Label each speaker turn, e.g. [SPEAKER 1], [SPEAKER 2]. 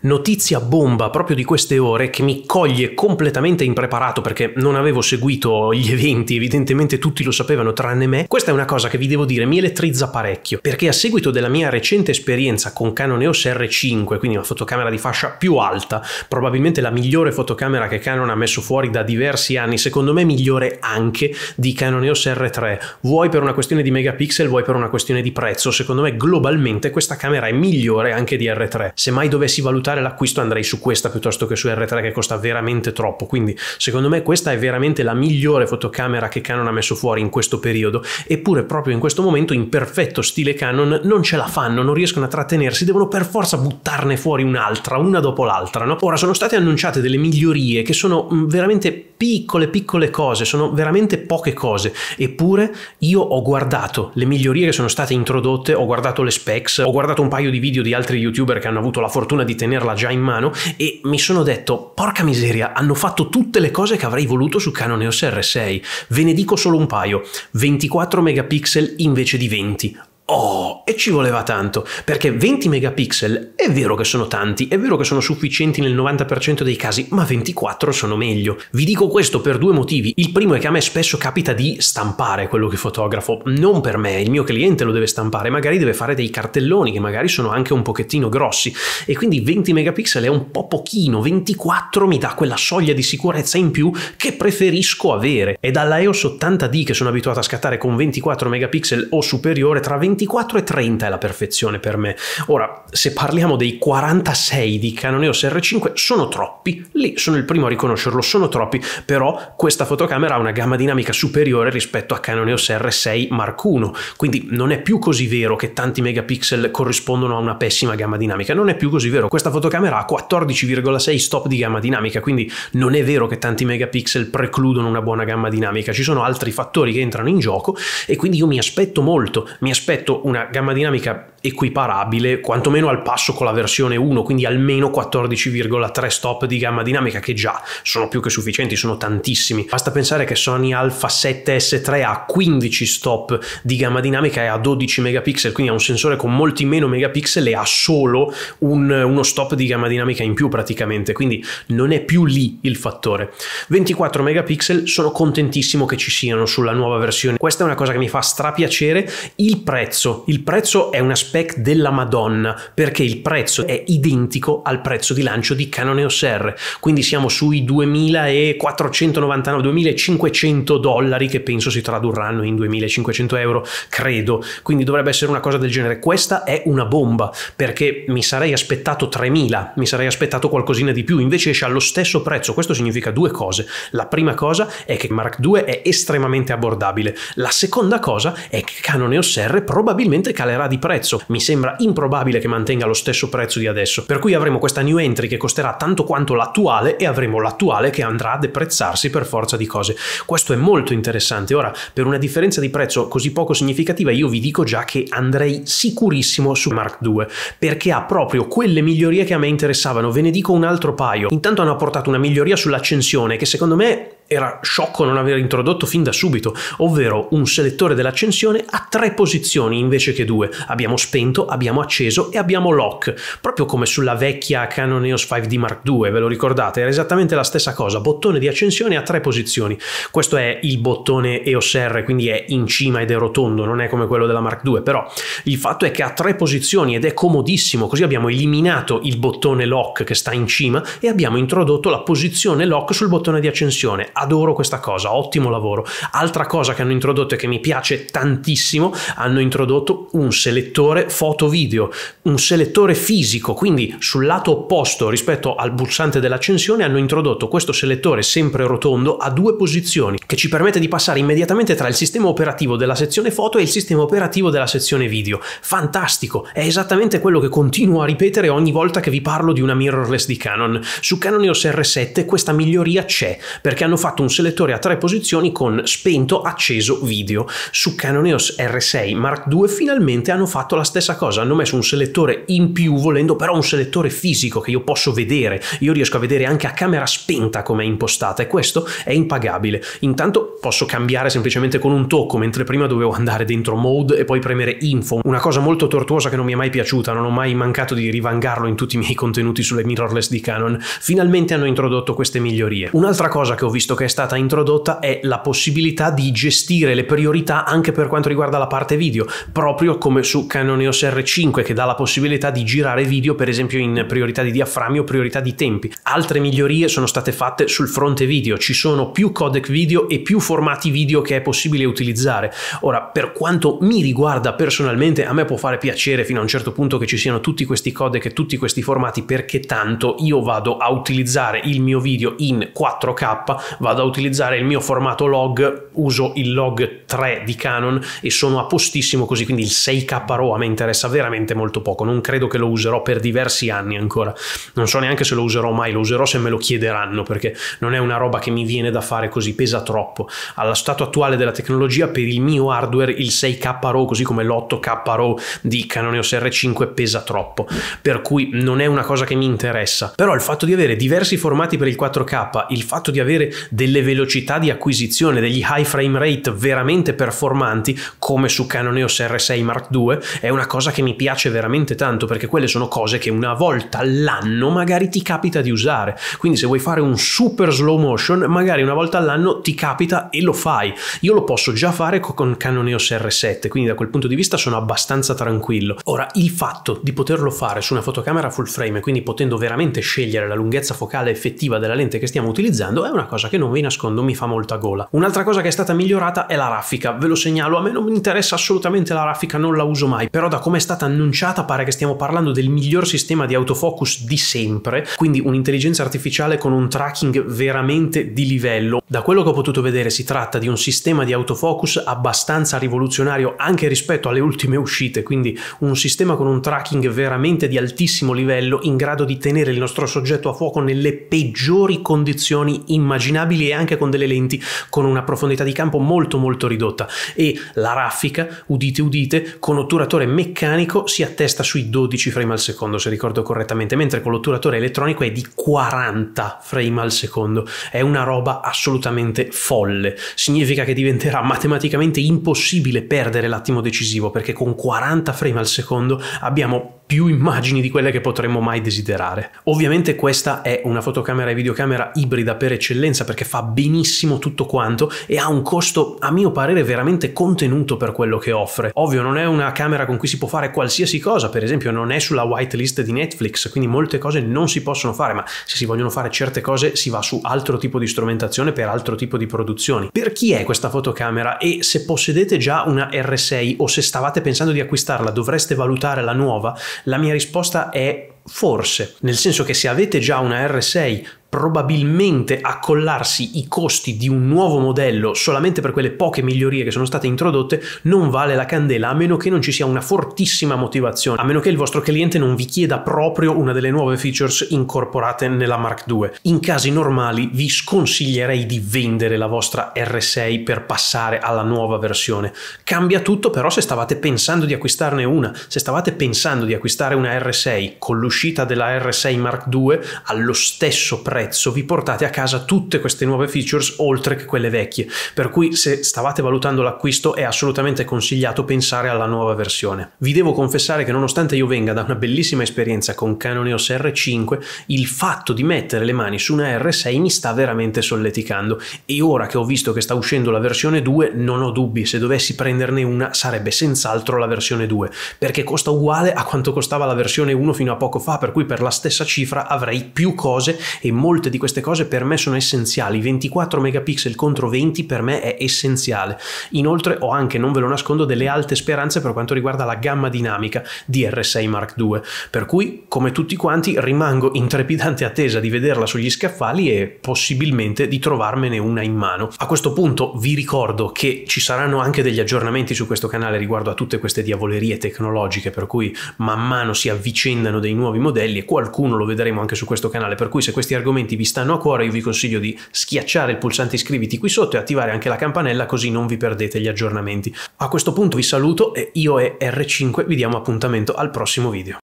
[SPEAKER 1] notizia bomba proprio di queste ore che mi coglie completamente impreparato perché non avevo seguito gli eventi, evidentemente tutti lo sapevano tranne me. Questa è una cosa che vi devo dire, mi elettrizza parecchio, perché a seguito della mia recente esperienza con Canon EOS R5, quindi una fotocamera di fascia più alta, probabilmente la migliore fotocamera che Canon ha messo fuori da diversi anni, secondo me migliore anche di Canon EOS R3, vuoi per una questione di megapixel, vuoi per una questione di prezzo, secondo me globalmente questa camera è migliore anche di R3. Se mai dovessi valutare valutare l'acquisto andrei su questa piuttosto che su R3 che costa veramente troppo. Quindi secondo me questa è veramente la migliore fotocamera che Canon ha messo fuori in questo periodo. Eppure proprio in questo momento in perfetto stile Canon non ce la fanno, non riescono a trattenersi, devono per forza buttarne fuori un'altra, una dopo l'altra. No? Ora sono state annunciate delle migliorie che sono mm, veramente piccole piccole cose, sono veramente poche cose. Eppure io ho guardato le migliorie che sono state introdotte, ho guardato le specs, ho guardato un paio di video di altri youtuber che hanno avuto la fortuna di tenere tenerla già in mano e mi sono detto, porca miseria, hanno fatto tutte le cose che avrei voluto su Canon EOS R6. Ve ne dico solo un paio, 24 megapixel invece di 20, Oh, e ci voleva tanto, perché 20 megapixel è vero che sono tanti, è vero che sono sufficienti nel 90% dei casi, ma 24 sono meglio. Vi dico questo per due motivi. Il primo è che a me spesso capita di stampare quello che fotografo, non per me, il mio cliente lo deve stampare, magari deve fare dei cartelloni che magari sono anche un pochettino grossi e quindi 20 megapixel è un po' pochino, 24 mi dà quella soglia di sicurezza in più che preferisco avere. E dalla EOS 80D che sono abituato a scattare con 24 megapixel o superiore tra 20 24 e 30 è la perfezione per me. Ora, se parliamo dei 46 di Canon EOS R5, sono troppi. Lì sono il primo a riconoscerlo, sono troppi, però questa fotocamera ha una gamma dinamica superiore rispetto a Canon EOS R6 Mark I, quindi non è più così vero che tanti megapixel corrispondono a una pessima gamma dinamica, non è più così vero. Questa fotocamera ha 14,6 stop di gamma dinamica, quindi non è vero che tanti megapixel precludono una buona gamma dinamica, ci sono altri fattori che entrano in gioco e quindi io mi aspetto molto, mi aspetto detto una gamma dinamica equiparabile quantomeno al passo con la versione 1, quindi almeno 14,3 stop di gamma dinamica che già sono più che sufficienti, sono tantissimi. Basta pensare che Sony Alpha 7S3 ha 15 stop di gamma dinamica e ha 12 megapixel, quindi ha un sensore con molti meno megapixel e ha solo un, uno stop di gamma dinamica in più praticamente, quindi non è più lì il fattore. 24 megapixel sono contentissimo che ci siano sulla nuova versione. Questa è una cosa che mi fa strapiacere. Il prezzo, il prezzo è un aspetto flashback della Madonna, perché il prezzo è identico al prezzo di lancio di Canon EOS R, quindi siamo sui 2499, 2500 dollari che penso si tradurranno in 2500 euro, credo, quindi dovrebbe essere una cosa del genere. Questa è una bomba, perché mi sarei aspettato 3000, mi sarei aspettato qualcosina di più, invece esce allo stesso prezzo, questo significa due cose. La prima cosa è che Mark II è estremamente abbordabile, la seconda cosa è che Canon EOS R probabilmente calerà di prezzo, marzo mi sembra improbabile che mantenga lo stesso prezzo di adesso, per cui avremo questa new entry che costerà tanto quanto l'attuale e avremo l'attuale che andrà a deprezzarsi per forza di cose. Questo è molto interessante. Ora, per una differenza di prezzo così poco significativa, io vi dico già che andrei sicurissimo su Mark II, perché ha proprio quelle migliorie che a me interessavano. Ve ne dico un altro paio. Intanto hanno apportato una miglioria sull'accensione che secondo me era sciocco non aver introdotto fin da subito, ovvero un selettore dell'accensione a tre posizioni invece che due. Abbiamo spento, abbiamo acceso e abbiamo lock, proprio come sulla vecchia Canon EOS 5D Mark II, ve lo ricordate? Era esattamente la stessa cosa, bottone di accensione a tre posizioni. Questo è il bottone EOS R, quindi è in cima ed è rotondo, non è come quello della Mark II, però il fatto è che ha tre posizioni ed è comodissimo, così abbiamo eliminato il bottone lock che sta in cima e abbiamo introdotto la posizione lock sul bottone di accensione adoro questa cosa, ottimo lavoro. Altra cosa che hanno introdotto e che mi piace tantissimo, hanno introdotto un selettore foto video, un selettore fisico, quindi sul lato opposto rispetto al pulsante dell'accensione hanno introdotto questo selettore sempre rotondo a due posizioni che ci permette di passare immediatamente tra il sistema operativo della sezione foto e il sistema operativo della sezione video. Fantastico, è esattamente quello che continuo a ripetere ogni volta che vi parlo di una mirrorless di Canon. Su Canon EOS R7 questa miglioria c'è perché hanno fatto fatto un selettore a tre posizioni con spento, acceso, video. Su Canon EOS R6 Mark II finalmente hanno fatto la stessa cosa, hanno messo un selettore in più volendo però un selettore fisico che io posso vedere, io riesco a vedere anche a camera spenta come è impostata e questo è impagabile. Intanto posso cambiare semplicemente con un tocco, mentre prima dovevo andare dentro mode e poi premere info, una cosa molto tortuosa che non mi è mai piaciuta, non ho mai mancato di rivangarlo in tutti i miei contenuti sulle mirrorless di Canon. Finalmente hanno introdotto queste migliorie. Un'altra cosa che ho visto che è stata introdotta è la possibilità di gestire le priorità anche per quanto riguarda la parte video, proprio come su Canon EOS R5 che dà la possibilità di girare video per esempio in priorità di diaframmi o priorità di tempi. Altre migliorie sono state fatte sul fronte video, ci sono più codec video e più formati video che è possibile utilizzare. Ora, per quanto mi riguarda personalmente, a me può fare piacere fino a un certo punto che ci siano tutti questi codec e tutti questi formati perché tanto io vado a utilizzare il mio video in 4K, vado a utilizzare il mio formato log, uso il log 3 di Canon e sono a postissimo così, quindi il 6K RAW a me interessa veramente molto poco, non credo che lo userò per diversi anni ancora, non so neanche se lo userò mai, lo userò se me lo chiederanno perché non è una roba che mi viene da fare così, pesa troppo. Allo stato attuale della tecnologia per il mio hardware il 6K RAW così come l'8K RAW di Canon EOS R5 pesa troppo, per cui non è una cosa che mi interessa, però il fatto di avere diversi formati per il 4K, il fatto di avere delle velocità di acquisizione, degli high frame rate veramente performanti come su Canon EOS R6 Mark II è una cosa che mi piace veramente tanto perché quelle sono cose che una volta all'anno magari ti capita di usare. Quindi se vuoi fare un super slow motion, magari una volta all'anno ti capita e lo fai. Io lo posso già fare con Canon EOS R7, quindi da quel punto di vista sono abbastanza tranquillo. Ora, il fatto di poterlo fare su una fotocamera full frame, quindi potendo veramente scegliere la lunghezza focale effettiva della lente che stiamo utilizzando, è una cosa che non non vi nascondo mi fa molta gola. Un'altra cosa che è stata migliorata è la raffica, ve lo segnalo, a me non mi interessa assolutamente la raffica, non la uso mai, però da come è stata annunciata pare che stiamo parlando del miglior sistema di autofocus di sempre, quindi un'intelligenza artificiale con un tracking veramente di livello. Da quello che ho potuto vedere si tratta di un sistema di autofocus abbastanza rivoluzionario anche rispetto alle ultime uscite, quindi un sistema con un tracking veramente di altissimo livello in grado di tenere il nostro soggetto a fuoco nelle peggiori condizioni immaginabili stabili e anche con delle lenti con una profondità di campo molto molto ridotta e la raffica, udite udite, con otturatore meccanico si attesta sui 12 frame al secondo se ricordo correttamente, mentre con l'otturatore elettronico è di 40 frame al secondo, è una roba assolutamente folle, significa che diventerà matematicamente impossibile perdere l'attimo decisivo perché con 40 frame al secondo abbiamo più immagini di quelle che potremmo mai desiderare. Ovviamente questa è una fotocamera e videocamera ibrida per eccellenza perché fa benissimo tutto quanto e ha un costo a mio parere veramente contenuto per quello che offre. Ovvio non è una camera con cui si può fare qualsiasi cosa, per esempio non è sulla whitelist di Netflix, quindi molte cose non si possono fare, ma se si vogliono fare certe cose si va su altro tipo di strumentazione per altro tipo di produzioni. Per chi è questa fotocamera e se possedete già una R6 o se stavate pensando di acquistarla dovreste valutare la nuova? La mia risposta è forse, nel senso che se avete già una R6 probabilmente accollarsi i costi di un nuovo modello solamente per quelle poche migliorie che sono state introdotte non vale la candela a meno che non ci sia una fortissima motivazione, a meno che il vostro cliente non vi chieda proprio una delle nuove features incorporate nella Mark II. In casi normali vi sconsiglierei di vendere la vostra R6 per passare alla nuova versione. Cambia tutto però se stavate pensando di acquistarne una, se stavate pensando di acquistare una R6 con l'uscita della R6 Mark II allo stesso prezzo prezzo vi portate a casa tutte queste nuove features oltre che quelle vecchie, per cui se stavate valutando l'acquisto è assolutamente consigliato pensare alla nuova versione. Vi devo confessare che nonostante io venga da una bellissima esperienza con Canon EOS R5, il fatto di mettere le mani su una R6 mi sta veramente solleticando e ora che ho visto che sta uscendo la versione 2 non ho dubbi, se dovessi prenderne una sarebbe senz'altro la versione 2, perché costa uguale a quanto costava la versione 1 fino a poco fa, per cui per la stessa cifra avrei più cose e molto molte di queste cose per me sono essenziali. 24 megapixel contro 20 per me è essenziale. Inoltre ho anche, non ve lo nascondo, delle alte speranze per quanto riguarda la gamma dinamica di R6 Mark II, per cui come tutti quanti rimango in trepidante attesa di vederla sugli scaffali e possibilmente di trovarmene una in mano. A questo punto vi ricordo che ci saranno anche degli aggiornamenti su questo canale riguardo a tutte queste diavolerie tecnologiche, per cui man mano si avvicendano dei nuovi modelli e qualcuno lo vedremo anche su questo canale, per cui se questi argomenti argomenti vi stanno a cuore, io vi consiglio di schiacciare il pulsante iscriviti qui sotto e attivare anche la campanella così non vi perdete gli aggiornamenti. A questo punto vi saluto e io e R5 vi diamo appuntamento al prossimo video.